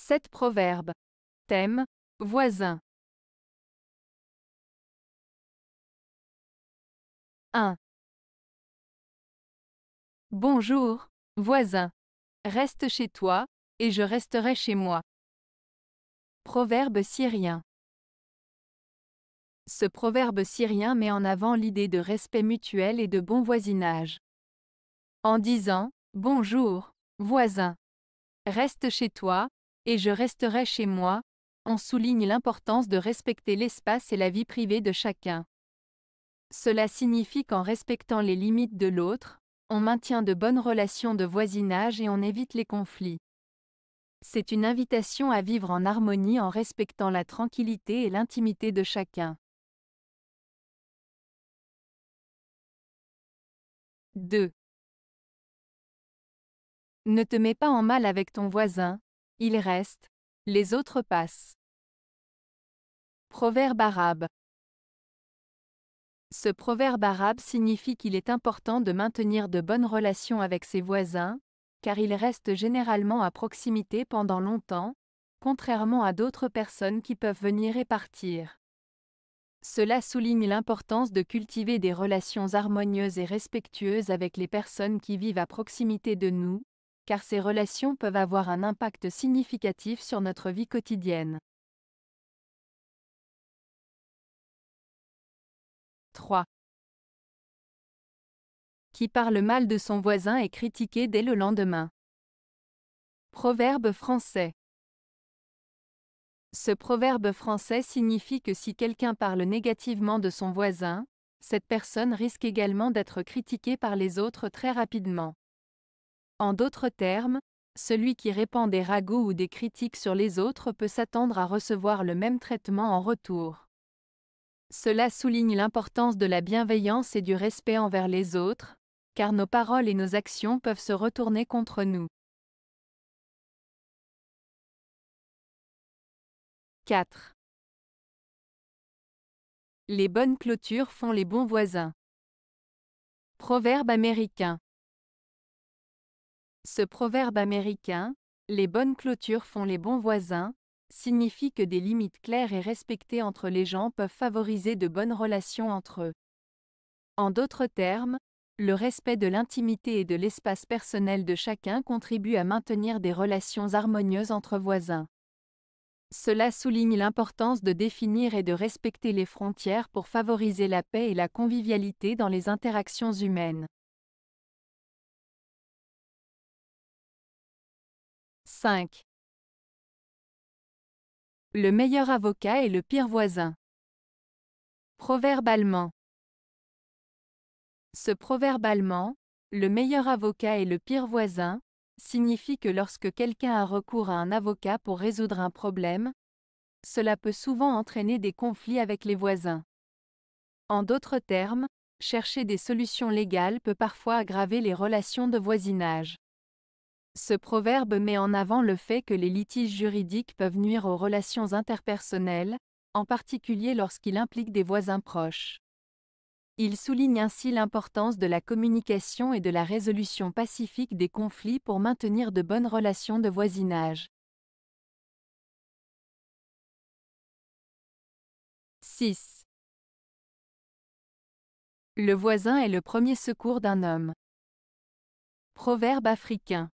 7 proverbes. Thème Voisin. 1. Bonjour, voisin. Reste chez toi, et je resterai chez moi. Proverbe syrien. Ce proverbe syrien met en avant l'idée de respect mutuel et de bon voisinage. En disant ⁇ Bonjour, voisin ⁇ Reste chez toi, et je resterai chez moi, on souligne l'importance de respecter l'espace et la vie privée de chacun. Cela signifie qu'en respectant les limites de l'autre, on maintient de bonnes relations de voisinage et on évite les conflits. C'est une invitation à vivre en harmonie en respectant la tranquillité et l'intimité de chacun. 2. Ne te mets pas en mal avec ton voisin, « Il reste, les autres passent. Proverbe arabe. Ce proverbe arabe signifie qu'il est important de maintenir de bonnes relations avec ses voisins, car ils restent généralement à proximité pendant longtemps, contrairement à d'autres personnes qui peuvent venir et partir. Cela souligne l'importance de cultiver des relations harmonieuses et respectueuses avec les personnes qui vivent à proximité de nous, car ces relations peuvent avoir un impact significatif sur notre vie quotidienne. 3. Qui parle mal de son voisin est critiqué dès le lendemain. Proverbe français. Ce proverbe français signifie que si quelqu'un parle négativement de son voisin, cette personne risque également d'être critiquée par les autres très rapidement. En d'autres termes, celui qui répand des ragots ou des critiques sur les autres peut s'attendre à recevoir le même traitement en retour. Cela souligne l'importance de la bienveillance et du respect envers les autres, car nos paroles et nos actions peuvent se retourner contre nous. 4. Les bonnes clôtures font les bons voisins. Proverbe américain. Ce proverbe américain, les bonnes clôtures font les bons voisins, signifie que des limites claires et respectées entre les gens peuvent favoriser de bonnes relations entre eux. En d'autres termes, le respect de l'intimité et de l'espace personnel de chacun contribue à maintenir des relations harmonieuses entre voisins. Cela souligne l'importance de définir et de respecter les frontières pour favoriser la paix et la convivialité dans les interactions humaines. 5. Le meilleur avocat est le pire voisin. Proverbe allemand. Ce proverbe allemand, le meilleur avocat est le pire voisin, signifie que lorsque quelqu'un a recours à un avocat pour résoudre un problème, cela peut souvent entraîner des conflits avec les voisins. En d'autres termes, chercher des solutions légales peut parfois aggraver les relations de voisinage. Ce proverbe met en avant le fait que les litiges juridiques peuvent nuire aux relations interpersonnelles, en particulier lorsqu'ils impliquent des voisins proches. Il souligne ainsi l'importance de la communication et de la résolution pacifique des conflits pour maintenir de bonnes relations de voisinage. 6. Le voisin est le premier secours d'un homme. Proverbe africain.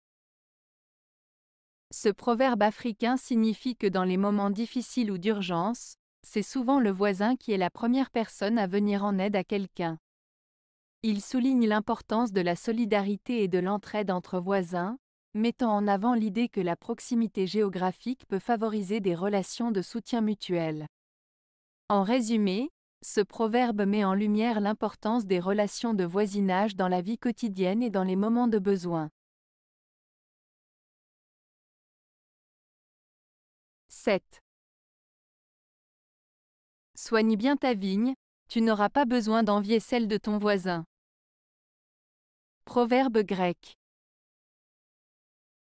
Ce proverbe africain signifie que dans les moments difficiles ou d'urgence, c'est souvent le voisin qui est la première personne à venir en aide à quelqu'un. Il souligne l'importance de la solidarité et de l'entraide entre voisins, mettant en avant l'idée que la proximité géographique peut favoriser des relations de soutien mutuel. En résumé, ce proverbe met en lumière l'importance des relations de voisinage dans la vie quotidienne et dans les moments de besoin. 7. Soigne bien ta vigne, tu n'auras pas besoin d'envier celle de ton voisin. Proverbe grec.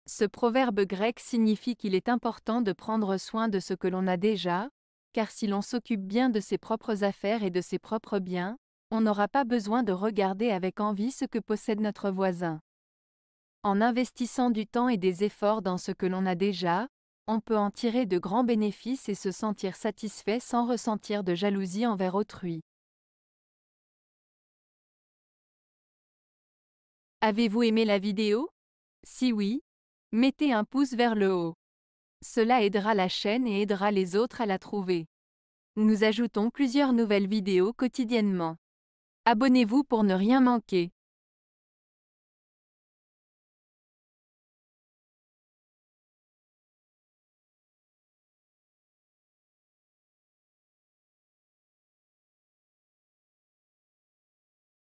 Ce proverbe grec signifie qu'il est important de prendre soin de ce que l'on a déjà, car si l'on s'occupe bien de ses propres affaires et de ses propres biens, on n'aura pas besoin de regarder avec envie ce que possède notre voisin. En investissant du temps et des efforts dans ce que l'on a déjà, on peut en tirer de grands bénéfices et se sentir satisfait sans ressentir de jalousie envers autrui. Avez-vous aimé la vidéo Si oui, mettez un pouce vers le haut. Cela aidera la chaîne et aidera les autres à la trouver. Nous ajoutons plusieurs nouvelles vidéos quotidiennement. Abonnez-vous pour ne rien manquer.